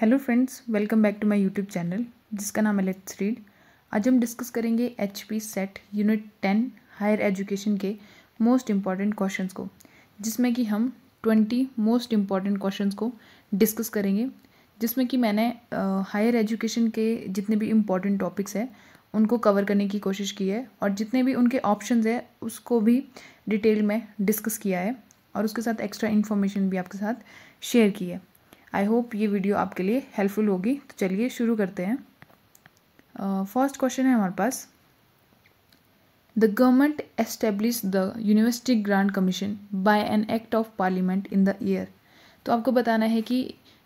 hello friends welcome back to my YouTube channel जिसका नाम है लेट्स रीड आज हम डिस्कस करेंगे H P SET unit ten higher education के मोस्ट इम्पॉर्टेंट क्वेश्चंस को जिसमें कि हम ट्वेंटी मोस्ट इम्पॉर्टेंट क्वेश्चंस को डिस्कस करेंगे जिसमें कि मैंने हायर uh, एजुकेशन के जितने भी इम्पॉर्टेंट टॉपिक्स हैं उनको कवर करने की कोशिश की है और जितने भी उनके ऑप्शन है उसको भी डिटेल में डिस्कस किया है और उसके साथ एक्स्ट्रा इन्फॉर्मेशन भी आपके साथ शेयर की है आई होप ये वीडियो आपके लिए हेल्पफुल होगी तो चलिए शुरू करते हैं फर्स्ट uh, क्वेश्चन है हमारे पास the government establish the university grant commission by an act of parliament in the year तो आपको बताना है कि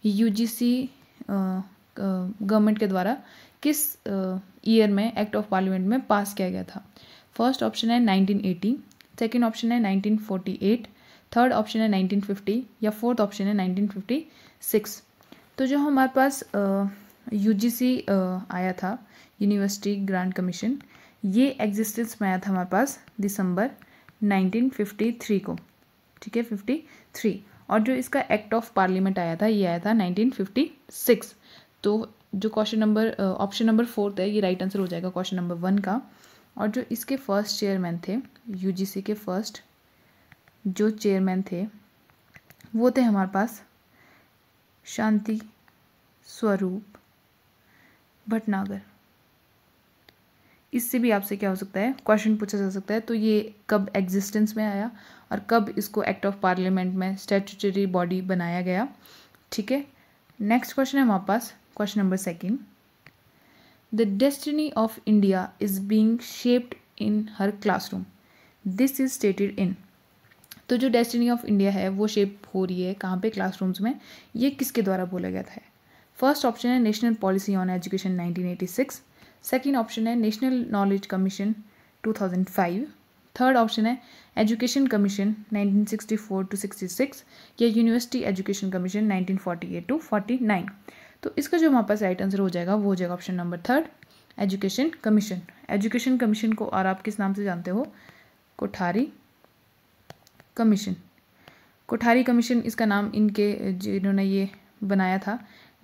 यू जी गवर्नमेंट के द्वारा किस ईयर uh, में एक्ट ऑफ पार्लियामेंट में पास किया गया था फर्स्ट ऑप्शन है 1980, सेकेंड ऑप्शन है 1948, थर्ड ऑप्शन है 1950 या फोर्थ ऑप्शन है 1957 सिक्स तो जो हमारे पास यू आया था यूनिवर्सिटी ग्रांट कमीशन ये एग्जिस्टेंस में आया था हमारे पास दिसंबर 1953 को ठीक है 53 और जो इसका एक्ट ऑफ पार्लियामेंट आया था ये आया था 1956 तो जो question number option number fourth है ये राइट right आंसर हो जाएगा क्वेश्चन नंबर वन का और जो इसके फर्स्ट चेयरमैन थे यूजीसी के फर्स्ट जो चेयरमैन थे वो थे हमारे पास शांति स्वरूप भटनागर इससे भी आपसे क्या हो सकता है क्वेश्चन पूछा जा सकता है तो ये कब एग्जिस्टेंस में आया और कब इसको एक्ट ऑफ पार्लियामेंट में स्टेचुटरी बॉडी बनाया गया ठीक है नेक्स्ट क्वेश्चन है हमारे पास question number second the destiny of India is being shaped in her classroom this is stated in तो जो डेस्टिनी ऑफ इंडिया है वो शेप हो रही है कहाँ पे क्लासरूम्स में ये किसके द्वारा बोला गया था फर्स्ट ऑप्शन है national policy on education nineteen eighty option है national knowledge commission two third option है एजुकेशन कमीशन 1964 टू सिक्सटी या university education commission 1948 to nine तो इसका जो हमारे पास राइट आंसर हो जाएगा वो हो जाएगा option number third education commission education commission को और आप किस नाम से जानते हो कोठारी कमीशन कोठारी कमीशन इसका नाम इनके जिन्होंने ये बनाया था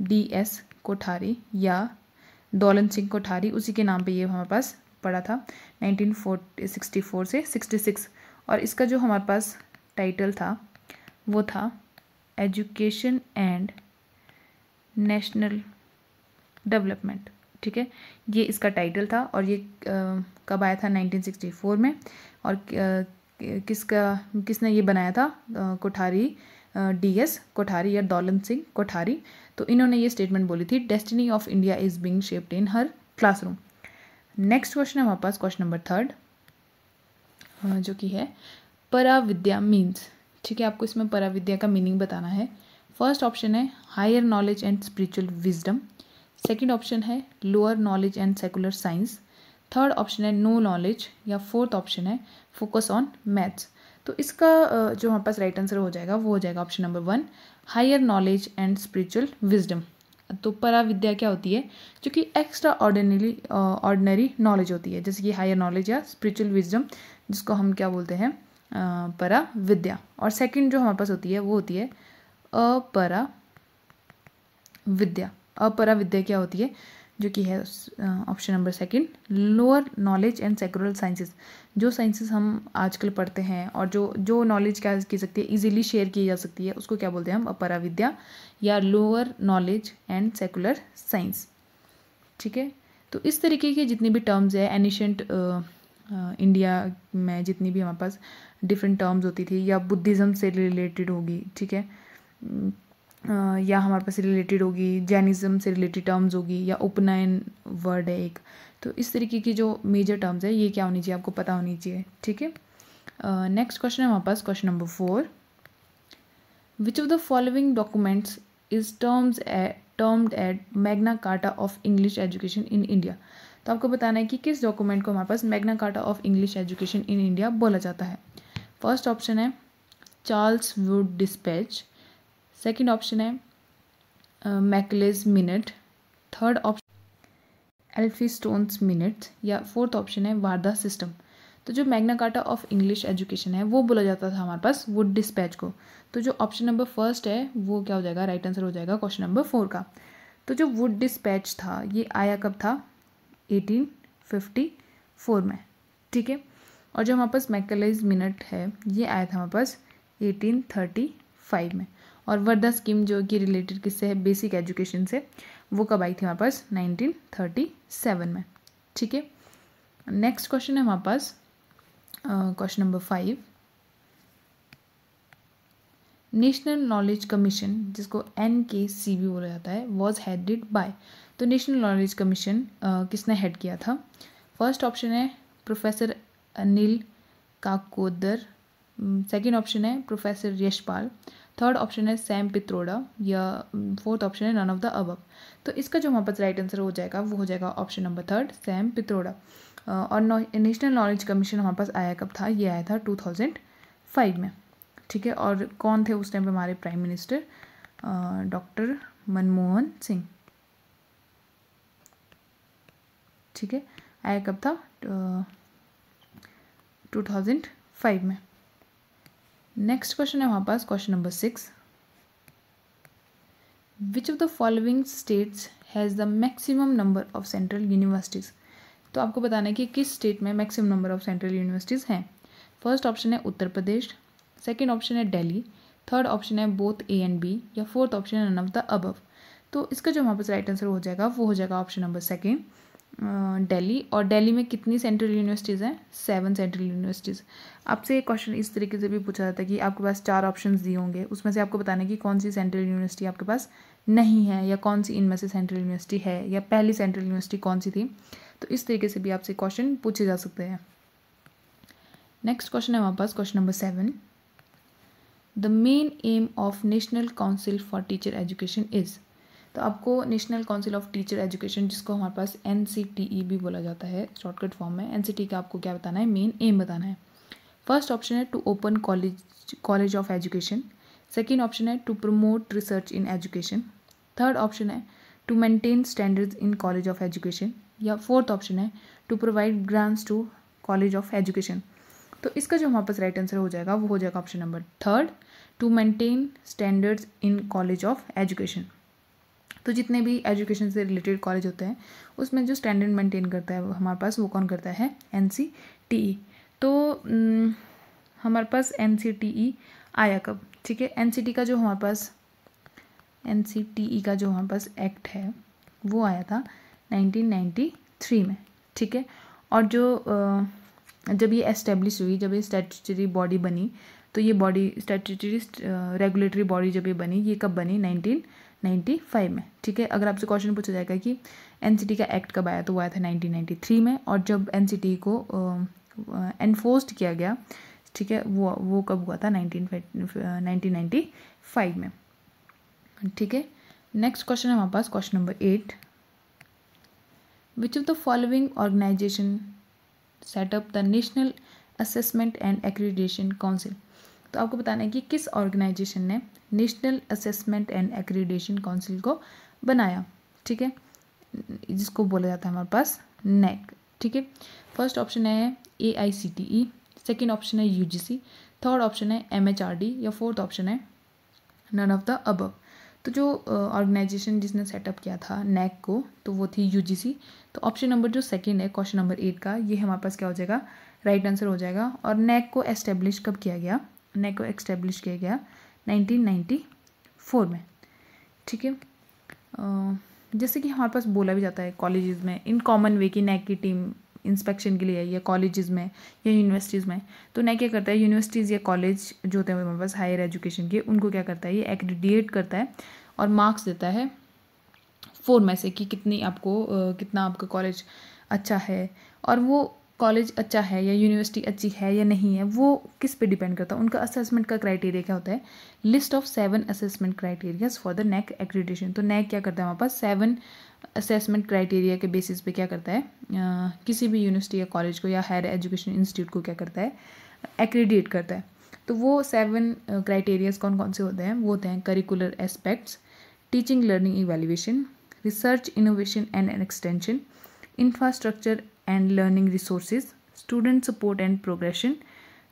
डी एस कोठारी या दौलन सिंह कोठारी उसी के नाम पे ये हमारे पास पड़ा था नाइनटीन फोर से 66 और इसका जो हमारे पास टाइटल था वो था एजुकेशन एंड नेशनल डेवलपमेंट ठीक है ये इसका टाइटल था और ये आ, कब आया था 1964 में और किसका किसने ये बनाया था कोठारी डी एस कोठारी या दौलन सिंह कोठारी तो इन्होंने ये स्टेटमेंट बोली थी destiny of India is being shaped in her classroom next question है हमारे पास क्वेश्चन नंबर थर्ड जो कि है परा विद्या मीन्स ठीक है आपको इसमें परा विद्या का मीनिंग बताना है फर्स्ट ऑप्शन है higher knowledge and spiritual wisdom second option है lower knowledge and secular science third option है नो नॉलेज या फोर्थ ऑप्शन है फोकस ऑन मैथ्स तो इसका जो हमारे पास राइट आंसर हो जाएगा वो हो जाएगा option number one higher knowledge and spiritual wisdom तो परा विद्या क्या होती है जो कि एक्स्ट्रा ऑर्डिनरी ऑर्डिनरी नॉलेज होती है जैसे कि हायर नॉलेज या स्पिरिचुअल विजडम जिसको हम क्या बोलते हैं परा विद्या और सेकंड जो हमारे पास होती है वो होती है अपरा विद्या अपरा विद्या क्या होती है जो कि है option number second lower knowledge and secular sciences जो साइंसेस हम आजकल पढ़ते हैं और जो जो नॉलेज क्या की सकती है इजीली शेयर की जा सकती है उसको क्या बोलते हैं हम अपरा विद्या या lower knowledge and secular science ठीक है तो इस तरीके के जितने भी टर्म्स है एनिशेंट इंडिया में जितनी भी हमारे पास डिफरेंट टर्म्स होती थी या बुद्धिज़्म से रिलेटेड होगी ठीक है या हमारे पास रिलेटेड होगी जैनिज़्म से रिलेटेड टर्म्स होगी या उपनयन वर्ड है एक तो इस तरीके की जो मेजर टर्म्स है ये क्या होनी चाहिए आपको पता होनी चाहिए ठीक है नेक्स्ट क्वेश्चन है हमारे पास question number four which of the following documents is terms termed at Magna Carta of English education in India तो आपको बताना है कि किस डॉक्यूमेंट को हमारे पास Magna Carta of English education in India बोला जाता है फर्स्ट ऑप्शन है Charles Wood dispatch second option है Macaulay's minute third option Elphinstone's minutes या फोर्थ ऑप्शन है वारदा सिस्टम तो जो Magna Carta of English education है वो बोला जाता था हमारे पास वुड डिस्पैच को तो जो ऑप्शन नंबर फर्स्ट है वो क्या हो जाएगा राइट right आंसर हो जाएगा क्वेश्चन नंबर फोर का तो जो वुड डिस्पैच था ये आया कब था एटीन फिफ्टी फोर में ठीक है और जो हमारे पास मैकलाइज मिनट है ये आया था हमारे पास एटीन थर्टी फाइव में और वर्धा स्कीम जो कि रिलेटेड किससे है बेसिक एजुकेशन से वो कब आई थी हमारे पास 1937 में ठीक है नेक्स्ट क्वेश्चन है हमारे पास question number five national knowledge commission जिसको एन के सी बी बोला जाता है वॉज हेडेड बाय तो नेशनल नॉलेज कमीशन किसने हेड किया था फर्स्ट ऑप्शन है professor Anil Kakodkar second option है प्रोफेसर यशपाल थर्ड ऑप्शन है सैम पित्रोडा या फोर्थ ऑप्शन है नन ऑफ द अबब तो इसका जो हमारे पास राइट आंसर हो जाएगा वो हो जाएगा option number third Sam Pitroda और नेशनल नॉलेज कमीशन हमारे पास आया कब था ये आया था टू थाउजेंड फाइव में ठीक है और कौन थे उस टाइम पे हमारे prime minister doctor Manmohan Singh ठीक है आया कब था टू थाउजेंड फाइव में नेक्स्ट क्वेश्चन है हमारे पास question number six which of the following states has the maximum number of central universities तो आपको बताना है कि किस स्टेट में maximum number of central universities हैं फर्स्ट ऑप्शन है उत्तर प्रदेश सेकेंड ऑप्शन है डेली थर्ड ऑप्शन है बोथ ए एंड बी या फोर्थ ऑप्शन है नन ऑफ द अबव तो इसका जो हमारे पास राइट आंसर हो जाएगा वो हो जाएगा ऑप्शन नंबर सेकेंड दिल्ली और दिल्ली में कितनी सेंट्रल यूनिवर्सिटीज़ हैं सेवन सेंट्रल यूनिवर्सिटीज़ आपसे क्वेश्चन इस तरीके से भी पूछा जाता है कि आपके पास चार ऑप्शन दिए होंगे उसमें से आपको बताना कि कौन सी सेंट्रल यूनिवर्सिटी आपके पास नहीं है या कौन सी इनमें से सेंट्रल यूनिवर्सिटी है या पहली सेंट्रल यूनिवर्सिटी कौन सी थी तो इस तरीके से भी आपसे क्वेश्चन पूछे जा सकते हैं नेक्स्ट क्वेश्चन है हमारे पास question number seven the main aim of national council for teacher education is तो आपको national council of teacher education जिसको हमारे पास एन e भी बोला जाता है शॉर्टकट फॉर्म में एन e का आपको क्या बताना है मेन एम बताना है फर्स्ट ऑप्शन है to open college college of education second option है to promote research in education third option है to maintain standards in college of education या फोर्थ ऑप्शन है to provide grants to college of education तो इसका जो हमारे पास right answer हो जाएगा वो हो जाएगा option number third to maintain standards in college of education तो जितने भी एजुकेशन से रिलेटेड कॉलेज होते हैं उसमें जो स्टैंडर्ड मेंटेन करता है हमारे पास वो कौन करता है एन सी टी ई तो हमारे पास एन सी टी ई आया कब ठीक है एन सी टी का जो हमारे पास एन सी टी ई का जो हमारे पास एक्ट है वो आया था 1993 में ठीक है और जो जब ये एस्टेब्लिश हुई जब ये स्टेटरी बॉडी बनी तो ये बॉडी स्टेटरी रेगुलेटरी बॉडी जब ये बनी ये कब बनी नाइनटीन नाइन्टी फाइव में ठीक है अगर आपसे क्वेश्चन पूछा जाएगा कि एन का एक्ट कब आया तो वो आया था नाइनटीन में और जब एन को एनफोर्स्ड किया गया ठीक है वो वो कब हुआ था नाइनटीन नाइनटीन फाइव में ठीक है नेक्स्ट क्वेश्चन हमारे पास question number eight which of the following organization set up the national assessment and accreditation council तो आपको बताना है कि किस ऑर्गेनाइजेशन ने national assessment and accreditation council को बनाया ठीक है जिसको बोला जाता है हमारे पास नेक ठीक है फर्स्ट ऑप्शन है A I C T E second option है U G C third option है एम एच आर डी या फोर्थ ऑप्शन है नन ऑफ द अबव तो जो ऑर्गेनाइजेशन uh, जिसने सेटअप किया था नैक को तो वो थी यू जी सी तो ऑप्शन नंबर जो सेकेंड है क्वेश्चन नंबर एट का ये हमारे पास क्या हो जाएगा राइट right आंसर हो जाएगा और नैक को एस्टेब्लिश कब किया गया ने को एक्स्टेब्लिश किया गया 1994 में ठीक है जैसे कि हमारे पास बोला भी जाता है कॉलेजेस में इन कॉमन वे की नैक की टीम इंस्पेक्शन के लिए या कॉलेजेस में या यूनिवर्सिटीज़ में तो नैक क्या करता है यूनिवर्सिटीज़ या कॉलेज जो होते हैं हमारे पास हायर एजुकेशन के उनको क्या करता है ये एक्रीडिएट करता है और मार्क्स देता है फोर में से कि कितनी आपको कितना आपका कॉलेज अच्छा है और वो कॉलेज अच्छा है या यूनिवर्सिटी अच्छी है या नहीं है वो किस पे डिपेंड करता है उनका असेसमेंट का क्राइटेरिया क्या होता है list of seven assessment criterias for the NAAC accreditation तो नैक क्या करता है वहाँ पर सेवन असेसमेंट क्राइटेरिया के बेसिस पे क्या करता है आ, किसी भी यूनिवर्सिटी या कॉलेज को या हायर एजुकेशन इंस्टीट्यूट को क्या करता है एक्रीडिएट करता है तो वो सेवन क्राइटेरियाज कौन कौन से होते हैं वो होते हैं curricular aspects teaching learning evaluation research innovation and extension infrastructure and learning resources, student support and progression,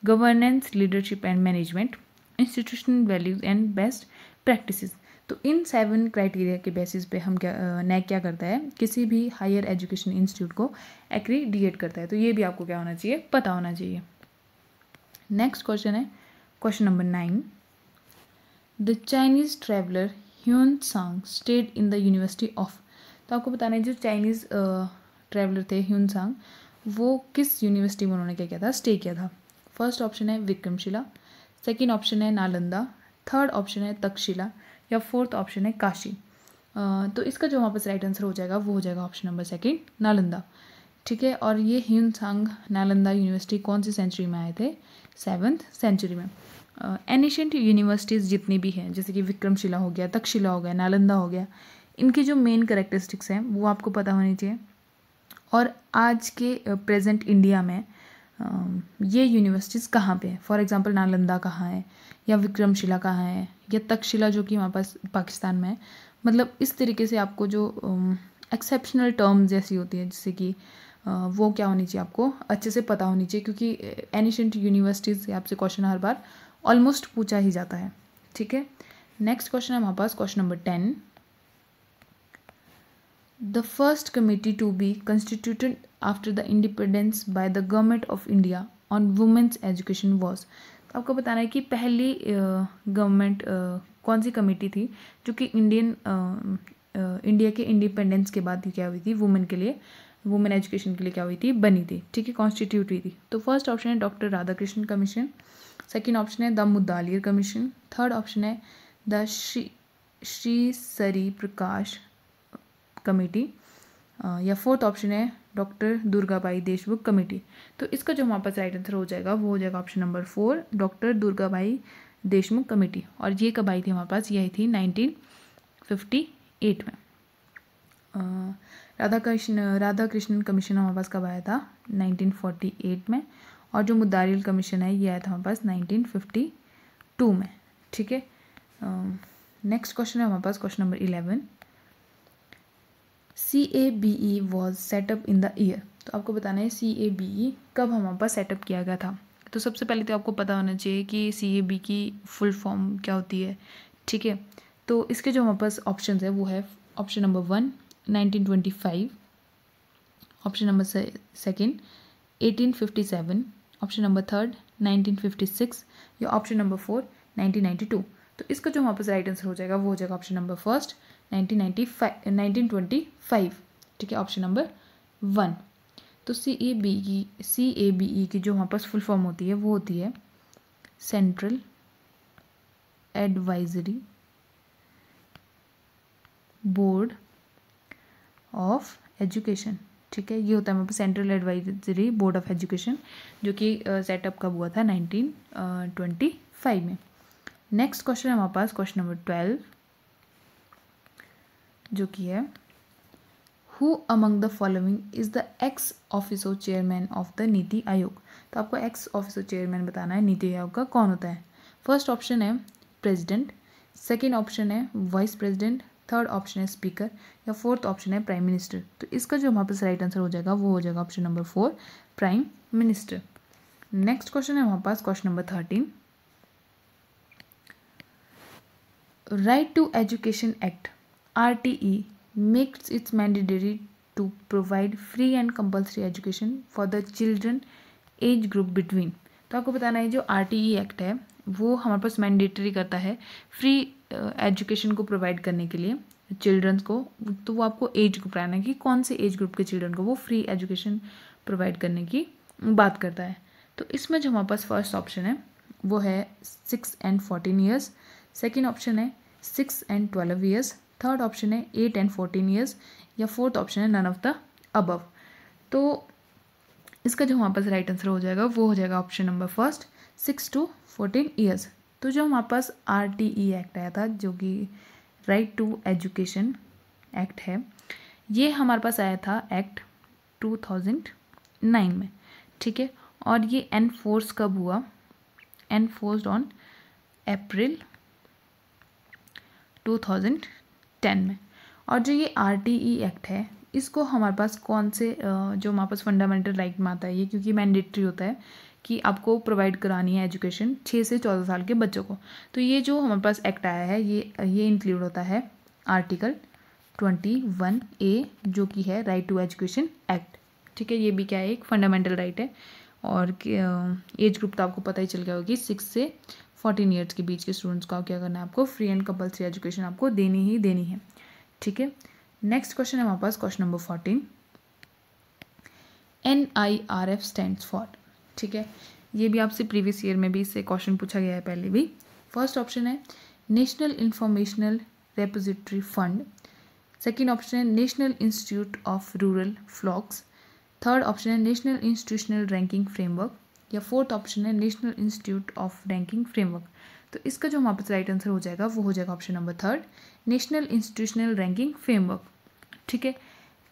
governance leadership and management institutional values and best practices तो इन सेवन क्राइटेरिया के बेसिस पे हम क्या नैक क्या करता है किसी भी हायर एजुकेशन इंस्टीट्यूट को एक्रीडिएट करता है तो ये भी आपको क्या होना चाहिए पता होना चाहिए नेक्स्ट क्वेश्चन है question number nine the Chinese traveller Hiuen Tsang stayed in the university of तो आपको बताना है जो चाइनीज़ ट्रैवलर थे ह्यून सांग वो किस यूनिवर्सिटी में उन्होंने क्या किया था स्टे किया था फर्स्ट ऑप्शन है विक्रमशिला सेकेंड ऑप्शन है नालंदा थर्ड ऑप्शन है तक्षशिला या फोर्थ ऑप्शन है काशी तो इसका जो वहाँ पर राइट आंसर हो जाएगा वो हो जाएगा ऑप्शन नंबर सेकेंड नालंदा ठीक है और ये ह्यून सांग नालंदा यूनिवर्सिटी कौन सी सेंचुरी में आए थे सेवन्थ सेंचुरी में एनिशेंट uh, यूनिवर्सिटीज़ जितनी भी हैं जैसे कि विक्रमशिला हो गया तक्षशिला हो गया नालंदा हो गया इनकी जो मेन करेक्टरिस्टिक्स हैं वो आपको पता होनी चाहिए और आज के प्रेजेंट इंडिया में ये यूनिवर्सिटीज़ कहाँ पे हैं फॉर एग्जांपल नालंदा कहाँ है या विक्रमशिला कहाँ है या तक्षशिला जो कि हमारे पास पाकिस्तान में है मतलब इस तरीके से आपको जो एक्सेप्शनल टर्म्स जैसी होती है जैसे कि वो क्या होनी चाहिए आपको अच्छे से पता होनी चाहिए क्योंकि एनिशेंट यूनिवर्सिटीज़ से आपसे क्वेश्चन हर बार ऑलमोस्ट पूछा ही जाता है ठीक है नेक्स्ट क्वेश्चन है हमारे पास question number ten The first committee to be constituted after the independence by the government of India on women's education was तो आपको बताना है कि पहली गवर्नमेंट कौन सी कमेटी थी जो कि इंडियन इंडिया के इंडिपेंडेंस के बाद क्या हुई थी वुमेन के लिए वुमेन एजुकेशन के लिए क्या हुई थी बनी थी ठीक है कॉन्स्टिट्यूट हुई थी तो फर्स्ट ऑप्शन है doctor Radhakrishna commission second option है the Mudaliar commission third option है द श्री श्री सरी प्रकाश कमेटी या फोर्थ ऑप्शन है डॉक्टर दुर्गाबाई देशमुख कमेटी तो इसका जो हमारे पास राइट आंसर हो जाएगा वो हो जाएगा option number four doctor Durgabai Deshmukh committee और ये कब आई थी हमारे पास ये थी नाइनटीन फिफ्टी एट में राधा कृष्ण राधा कृष्ण कमीशन हमारे पास कब आया था 1948 में और जो मुद्दारिल कमीशन है ये आया था हमारे पास 1952 में ठीक है नेक्स्ट क्वेश्चन है हमारे पास question number eleven C A B E was set up in the year तो आपको बताना है सी ए बी ई कब हमारे पास सेटअप किया गया था तो सबसे पहले तो आपको पता होना चाहिए कि सी ए बी की फुल फॉर्म क्या होती है ठीक है तो इसके जो हमारे पास ऑप्शन है वो है option number one nineteen twenty five option number second eighteen fifty seven option number third nineteen fifty six या option number four nineteen ninety two तो इसका जो हमारे पास राइट आंसर हो जाएगा वो हो जाएगा option number first nineteen five nineteen twenty five ठीक है ऑप्शन नंबर वन तो सी A B E C A B ई की जो हमारे पास फुल फॉर्म होती है वो होती है central advisory board of education ठीक है ये होता है हमारे पास central advisory board of education जो कि सेटअप कब हुआ था नाइनटीन ट्वेंटी फाइव में नेक्स्ट क्वेश्चन हमारे पास क्वेश्चन नंबर ट्वेल्व जो कि है who among the following is the ex officio chairman of the NITI Aayog तो आपको एक्स ऑफिसो चेयरमैन बताना है नीति आयोग का कौन होता है फर्स्ट ऑप्शन है प्रेजिडेंट सेकेंड ऑप्शन है वाइस प्रेजिडेंट थर्ड ऑप्शन है स्पीकर या फोर्थ ऑप्शन है प्राइम मिनिस्टर तो इसका जो हमारे पास राइट आंसर हो जाएगा वो हो जाएगा option number four prime minister next question है वहाँ पास question number thirteen right to education act RTE makes its mandatory to provide free and compulsory education for the children age group between तो आपको बताना है जो आर टी ई एक्ट है वो हमारे पास मैंडेटरी करता है फ्री एजुकेशन को प्रोवाइड करने के लिए चिल्ड्रंस को तो वो आपको एज ग्रुप रहना है कि कौन से एज ग्रुप के चिल्ड्रन को वो फ्री एजुकेशन प्रोवाइड करने की बात करता है तो इसमें जो हमारे पास फर्स्ट ऑप्शन है वो है six and fourteen years second option है six and twelve years third option है एट एंड फोर्टीन ईयर्स या फोर्थ ऑप्शन है नन ऑफ द अबव तो इसका जो हमारे पास राइट आंसर हो जाएगा वो हो जाएगा option number first six to fourteen years तो जो हमारे पास आर टी ई एक्ट आया था जो कि राइट टू एजुकेशन एक्ट है ये हमारे पास आया था एक्ट टू थाउजेंड नाइन में ठीक है और ये एनफोर्स कब हुआ enforce on April two thousand ten में और जो ये आर टी ई एक्ट है इसको हमारे पास कौन से जो हमारे पास फंडामेंटल राइट में आता है ये क्योंकि मैंडेटरी होता है कि आपको प्रोवाइड करानी है एजुकेशन छः से चौदह साल के बच्चों को तो ये जो हमारे पास एक्ट आया है ये ये इंक्लूड होता है आर्टिकल ट्वेंटी वन ए जो कि है राइट टू एजुकेशन एक्ट ठीक है ये भी क्या है एक फंडामेंटल राइट है और एज ग्रुप तो आपको पता ही चल गया होगी सिक्स से फोर्टीन ईयर्स के बीच के स्टूडेंट्स का क्या करना है आपको फ्री एंड कंपल्सरी एजुकेशन आपको देनी ही देनी है ठीक है नेक्स्ट क्वेश्चन है हमारे पास question number fourteen N I R F stand for ठीक है ये भी आपसे प्रीवियस ईयर में भी इससे क्वेश्चन पूछा गया है पहले भी फर्स्ट ऑप्शन है national informational repository fund second option है national institute of rural flocks third option है नेशनल इंस्टीट्यूशनल रैंकिंग फ्रेमवर्क या फोर्थ ऑप्शन है national institute of ranking framework तो इसका जो हमारे पास राइट आंसर हो जाएगा वो हो जाएगा option number third national institutional ranking framework ठीक है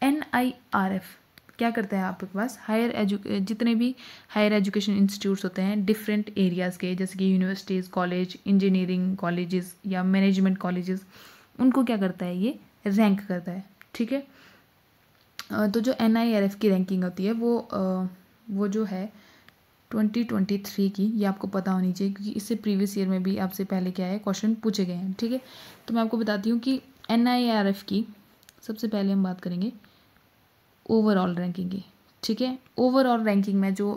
एन आई आर एफ़ क्या करता है आपके पास हायर एजु जितने भी हायर एजुकेशन इंस्टीट्यूट्स होते हैं डिफरेंट एरियाज़ के जैसे कि यूनिवर्सिटीज़ कॉलेज इंजीनियरिंग कॉलेजेस या मैनेजमेंट कॉलेजेस उनको क्या करता है ये रैंक करता है ठीक है तो जो एन की रैंकिंग होती है वो वो जो है 2023 की ये आपको पता होनी चाहिए क्योंकि इससे प्रीवियस ईयर में भी आपसे पहले क्या है क्वेश्चन पूछे गए हैं ठीक है तो मैं आपको बताती हूँ कि एन की सबसे पहले हम बात करेंगे ओवरऑल रैंकिंग की ठीक है ओवरऑल रैंकिंग में जो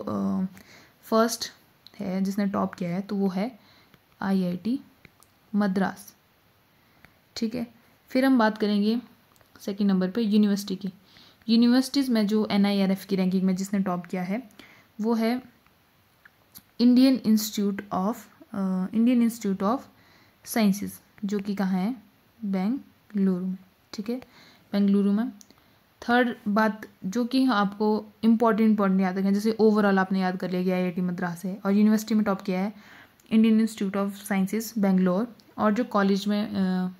फर्स्ट है जिसने टॉप किया है तो वो है आईआईटी मद्रास ठीक है फिर हम बात करेंगे सेकंड नंबर पे यूनिवर्सिटी की यूनिवर्सिटीज़ में जो एन की रैंकिंग में जिसने टॉप किया है वो है Indian institute of Indian institute of sciences जो कि कहाँ है बेंगलुरु में ठीक है बेंगलुरु में थर्ड बात जो कि आपको इम्पोर्टेंट पॉइंट याद रखें जैसे ओवरऑल आपने याद कर लिया गया आई मद्रास है और यूनिवर्सिटी में टॉप किया है Indian institute of sciences Bangalore और जो कॉलेज में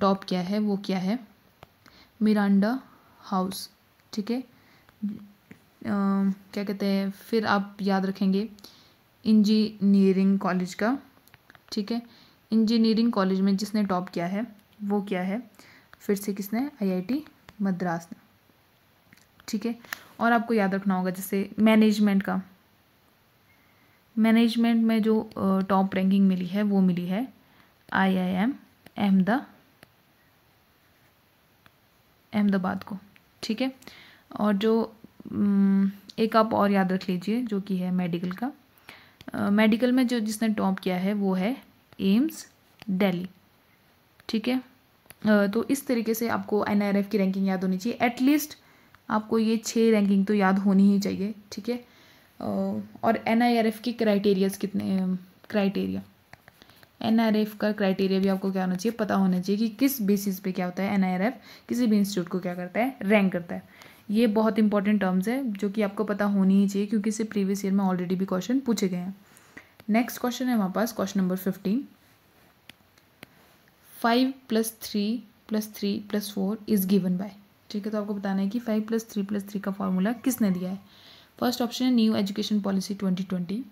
टॉप uh, uh, किया है वो क्या है मिरांडा हाउस ठीक है क्या कहते हैं फिर आप याद रखेंगे इंजीनियरिंग कॉलेज का ठीक है इंजीनियरिंग कॉलेज में जिसने टॉप किया है वो क्या है फिर से किसने आईआईटी मद्रास ने ठीक है और आपको याद रखना होगा जैसे मैनेजमेंट का मैनेजमेंट में जो टॉप रैंकिंग मिली है वो मिली है आई आई एम अहमदा अहमदाबाद को ठीक है और जो हम्म, एक आप और याद रख लीजिए जो कि है मेडिकल का मेडिकल uh, में जो जिसने टॉप किया है वो है एम्स दिल्ली ठीक है uh, तो इस तरीके से आपको एन की रैंकिंग याद होनी चाहिए एटलीस्ट आपको ये छः रैंकिंग तो याद होनी ही चाहिए ठीक है uh, और एन की क्राइटेरियाज कितने क्राइटेरिया एन का क्राइटेरिया भी आपको क्या होना चाहिए पता होना चाहिए कि किस बेसिस पे क्या होता है एन किसी भी इंस्टीट्यूट को क्या करता है रैंक करता है ये बहुत इंपॉर्टेंट टर्म्स है जो कि आपको पता होनी ही चाहिए क्योंकि इसे प्रीवियस ईयर में ऑलरेडी भी क्वेश्चन पूछे गए हैं नेक्स्ट क्वेश्चन है हमारे पास question number fifteen five plus three plus three plus four is given by ठीक है तो आपको बताना है कि five plus three plus three का फॉर्मूला किसने दिया है फर्स्ट ऑप्शन है new education policy twenty twenty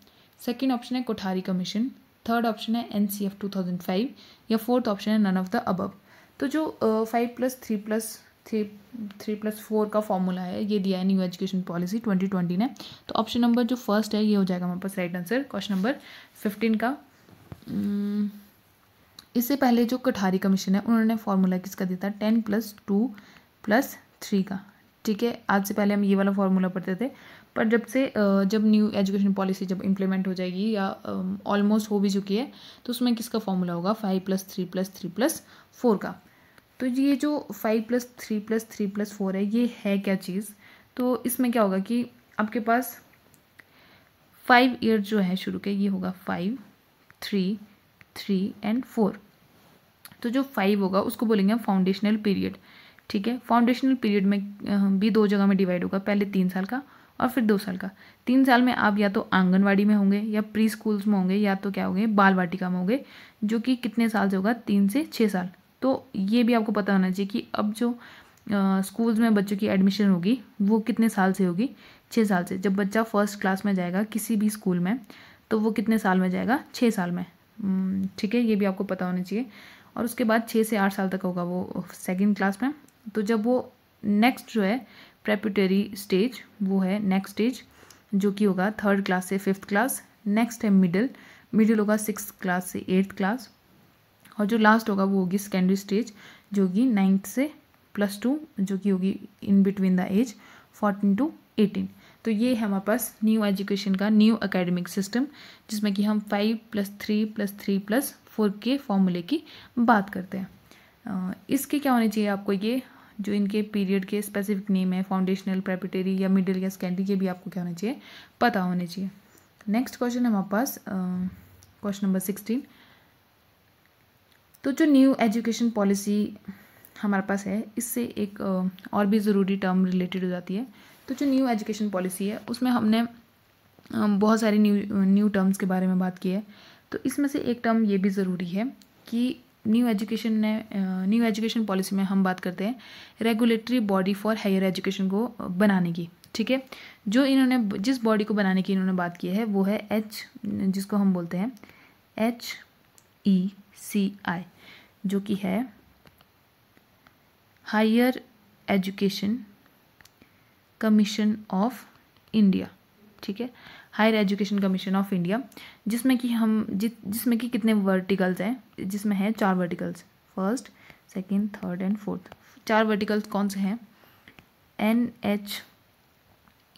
second option है कोठारी कमीशन थर्ड ऑप्शन है N C F two thousand five या फोर्थ ऑप्शन है नन ऑफ द अबव तो जो five plus three plus three three plus four का formula है ये दिया है new education policy twenty twenty ने तो ऑप्शन नंबर जो फर्स्ट है ये हो जाएगा हमारे पास right answer question number fifteen का hmm, इससे पहले जो कठारी कमीशन है उन्होंने फॉर्मूला किसका दिया था ten plus two plus three का ठीक है आज से पहले हम ये वाला फार्मूला पढ़ते थे पर जब से जब न्यू एजुकेशन पॉलिसी जब इम्प्लीमेंट हो जाएगी या ऑलमोस्ट हो भी चुकी है तो उसमें किसका फॉर्मूला होगा five plus three plus three plus four का तो ये जो five plus three plus three plus four है ये है क्या चीज़ तो इसमें क्या होगा कि आपके पास फाइव ईयर जो है शुरू के ये होगा five three three and four तो जो फाइव होगा उसको बोलेंगे हम फाउंडेशनल पीरियड ठीक है फाउंडेशनल पीरियड में भी दो जगह में डिवाइड होगा पहले तीन साल का और फिर दो साल का तीन साल में आप या तो आंगनवाड़ी में होंगे या प्री स्कूल्स में होंगे या तो क्या होंगे बाल वाटिका में होंगे जो कि कितने साल से होगा तीन से छः साल तो ये भी आपको पता होना चाहिए कि अब जो स्कूल्स में बच्चों की एडमिशन होगी वो कितने साल से होगी छः साल से जब बच्चा फर्स्ट क्लास में जाएगा किसी भी स्कूल में तो वो कितने साल में जाएगा छः साल में ठीक है ये भी आपको पता होना चाहिए और उसके बाद छः से आठ साल तक होगा वो सेकेंड क्लास में तो जब वो नेक्स्ट जो है प्रेपिटरी स्टेज वो है नेक्स्ट स्टेज जो कि होगा थर्ड क्लास से फिफ्थ क्लास नेक्स्ट है मिडिल मिडिल होगा सिक्स क्लास से एट्थ क्लास और जो लास्ट होगा वो होगी सेकेंडरी स्टेज जो कि नाइन्थ से प्लस टू जो कि होगी in between the age fourteen to eighteen तो ये है हमारे पास न्यू एजुकेशन का न्यू एकेडमिक सिस्टम जिसमें कि हम five plus three plus three plus four के फॉर्मूले की बात करते हैं इसके क्या होने चाहिए आपको ये जो इनके पीरियड के स्पेसिफिक नेम है फाउंडेशनल प्रेपिटेरी या मिडिल या सेकेंडरी के भी आपको क्या होना चाहिए पता होने चाहिए नेक्स्ट क्वेश्चन हमारे पास क्वेश्चन नंबर सिक्सटीन तो जो न्यू एजुकेशन पॉलिसी हमारे पास है इससे एक और भी ज़रूरी टर्म रिलेटेड हो जाती है तो जो न्यू एजुकेशन पॉलिसी है उसमें हमने बहुत सारी न्यू न्यू टर्म्स के बारे में बात की है तो इसमें से एक टर्म ये भी ज़रूरी है कि न्यू एजुकेशन ने न्यू एजुकेशन पॉलिसी में हम बात करते हैं regulatory body for higher education को बनाने की ठीक है जो इन्होंने जिस बॉडी को बनाने की इन्होंने बात की है वो है एच जिसको हम बोलते हैं एच ई सी आई जो कि है higher education commission of India ठीक है higher education commission of India जिसमें कि हम जि, जिसमें कि कितने वर्टिकल्स हैं जिसमें हैं चार verticals first second third and fourth चार वर्टिकल्स कौन से हैं N H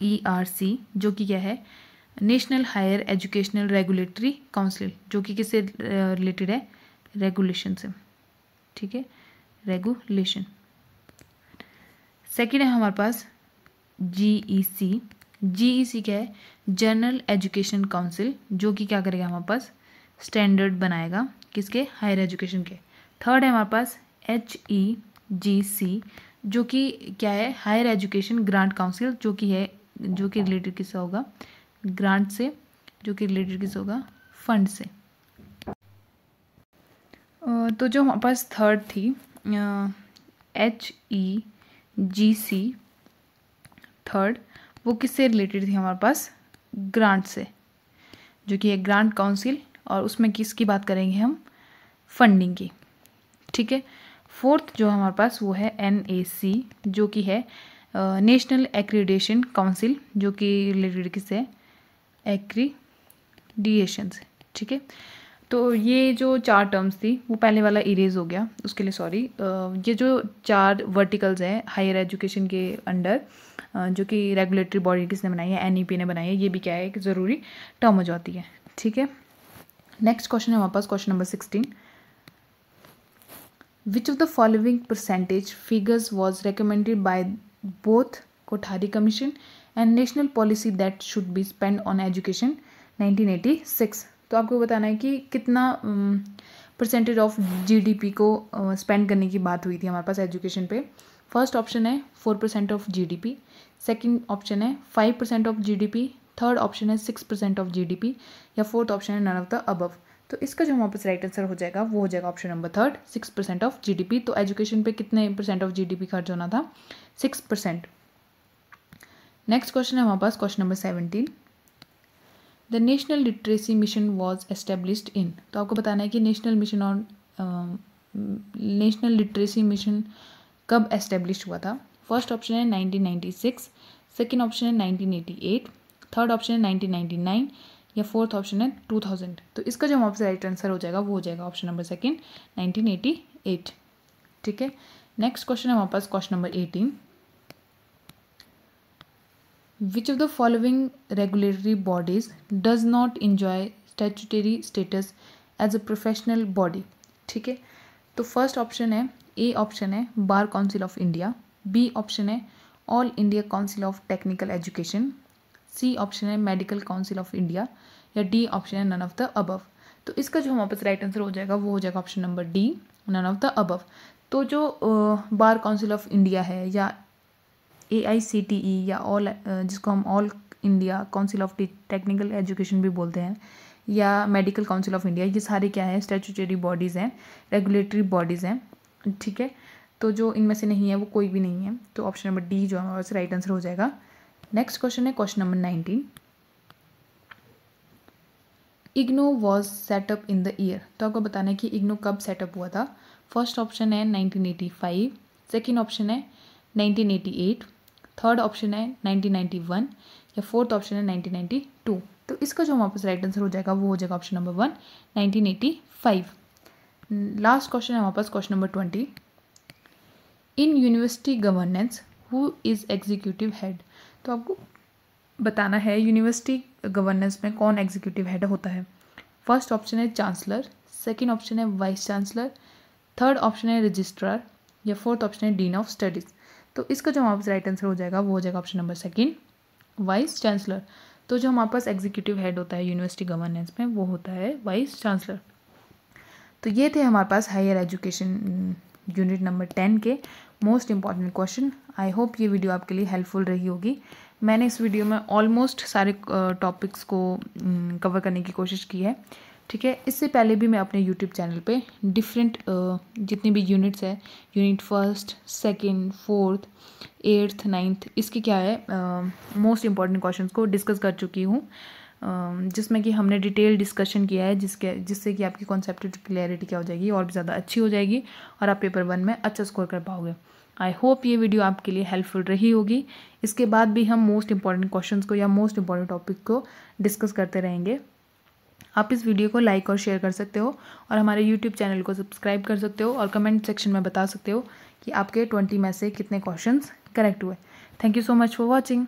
E R C जो कि क्या है national higher educational regulatory council जो कि किससे रिलेटेड है रेगुलेशन से ठीक है रेगुलेशन सेकेंड है हमारे पास जी ई सी जी ई सी क्या है जनरल एजुकेशन काउंसिल जो कि क्या करेगा हमारे पास स्टैंडर्ड बनाएगा किसके हायर एजुकेशन के थर्ड है हमारे पास एच ई जी सी जो कि क्या है हायर एजुकेशन ग्रांट काउंसिल जो कि है जो कि रिलेटेड किससे होगा ग्रांट से जो कि रिलेटेड किस होगा फंड से तो जो हमारे पास थर्ड थी H E G C third वो किससे रिलेटेड थी हमारे पास ग्रांट से जो कि है ग्रांट काउंसिल और उसमें किसकी बात करेंगे हम फंडिंग की ठीक है फोर्थ जो हमारे पास वो है एन ए सी जो कि है नेशनल एक्रीडेशन काउंसिल जो कि रिलेटेड किससे है एक्रीडिएशन से ठीक है तो ये जो चार टर्म्स थी वो पहले वाला इरेज हो गया उसके लिए सॉरी ये जो चार वर्टिकल्स हैं हायर एजुकेशन के अंडर जो कि रेगुलेटरी बॉडी किसने बनाई है एनईपी e ने बनाई है ये भी क्या है एक ज़रूरी टर्म हो जाती है ठीक है नेक्स्ट क्वेश्चन है हमारे पास question number sixteen which of the following percentage figures was recommended by both Kothari commission and national policy that should be spend on education nineteen तो आपको बताना है कि कितना परसेंटेज ऑफ जीडीपी को स्पेंड करने की बात हुई थी हमारे पास एजुकेशन पे फर्स्ट ऑप्शन है four percent of G D P second option है five percent of G D P third option है six percent of G D P या फोर्थ ऑप्शन है नन ऑफ द अबव तो इसका जो हमारे पास राइट आंसर हो जाएगा वो हो जाएगा option number third six percent of G D P तो एजुकेशन पे कितने percent of G D P खर्च होना था सिक्स परसेंट नेक्स्ट क्वेश्चन है हमारे पास question number seventeen the national literacy mission was established in तो आपको बताना है कि national mission on national literacy mission कब एस्टेब्लिश हुआ था फर्स्ट ऑप्शन है nineteen ninety six second option है nineteen eighty eight third option है नाइनटीन नाइन्टी नाइन या फोर्थ ऑप्शन है टू थाउजेंड तो इसका जो हमारे राइट आंसर हो जाएगा वो हो जाएगा option number second nineteen eighty eight ठीक है नेक्स्ट क्वेश्चन है हमारे पास question number eighteen Which of the following regulatory bodies does not enjoy statutory status as a professional body ठीक है तो फर्स्ट ऑप्शन है ए ऑप्शन है bar council of India B option है all India council of technical education C option है medical council of India या D option है none of the above तो इसका जो हमारे पास राइट आंसर हो जाएगा वो हो जाएगा option number D none of the above तो जो बार काउंसिल ऑफ इंडिया है या ए आई सी टी ई या ऑल uh, जिसको हम all India council of technical education भी बोलते हैं या मेडिकल काउंसिल ऑफ इंडिया ये सारे क्या हैं स्टेचुटरी बॉडीज़ हैं रेगुलेटरी बॉडीज़ हैं ठीक है तो जो इनमें से नहीं है वो कोई भी नहीं है तो ऑप्शन नंबर डी जो से राइट आंसर हो जाएगा नेक्स्ट क्वेश्चन है question number nineteen IGNOU was set up in the year तो आपको बताना है कि इग्नो कब सेटअप हुआ था फर्स्ट ऑप्शन है फाइव सेकेंड ऑप्शन है एट थर्ड ऑप्शन है 1991 या फोर्थ ऑप्शन है 1992 तो इसका जो हमारे पास राइट आंसर हो जाएगा वो हो जाएगा option number one 1985 last question है हमारे पास question number twenty in university governance who is executive head तो आपको बताना है यूनिवर्सिटी गवर्नेंस में कौन एग्जीक्यूटिव हेड होता है फर्स्ट ऑप्शन है चांसलर सेकेंड ऑप्शन है वाइस चांसलर थर्ड ऑप्शन है रजिस्ट्रार या फोर्थ ऑप्शन है डीन ऑफ स्टडीज़ तो इसका जो हमारे राइट आंसर हो जाएगा वो हो जाएगा option number second vice chancellor तो जो हमारे पास एग्जीक्यूटिव हेड होता है यूनिवर्सिटी गवर्नेंस में वो होता है वाइस चांसलर तो ये थे हमारे पास higher education unit number ten के most important question I hope ये वीडियो आपके लिए हेल्पफुल रही होगी मैंने इस वीडियो में ऑलमोस्ट सारे टॉपिक्स uh, को कवर mm, करने की कोशिश की है ठीक है इससे पहले भी मैं अपने यूट्यूब चैनल पे डिफरेंट जितनी भी यूनिट्स है unit first second fourth eighth ninth इसके क्या है मोस्ट इम्पॉर्टेंट क्वेश्चन को डिस्कस कर चुकी हूँ जिसमें कि हमने डिटेल डिस्कशन किया है जिसके जिससे कि आपकी कॉन्सेप्ट क्लैरिटी क्या हो जाएगी और भी ज़्यादा अच्छी हो जाएगी और आप पेपर वन में अच्छा स्कोर कर पाओगे आई होप ये वीडियो आपके लिए हेल्पफुल रही होगी इसके बाद भी हम मोस्ट इंपॉर्टेंट क्वेश्चंस को या मोस्ट इंपॉर्टेंट टॉपिक को डिस्कस करते रहेंगे आप इस वीडियो को लाइक और शेयर कर सकते हो और हमारे यूट्यूब चैनल को सब्सक्राइब कर सकते हो और कमेंट सेक्शन में बता सकते हो कि आपके ट्वेंटी में से कितने क्वेश्चन करेक्ट हुए thank you so much for watching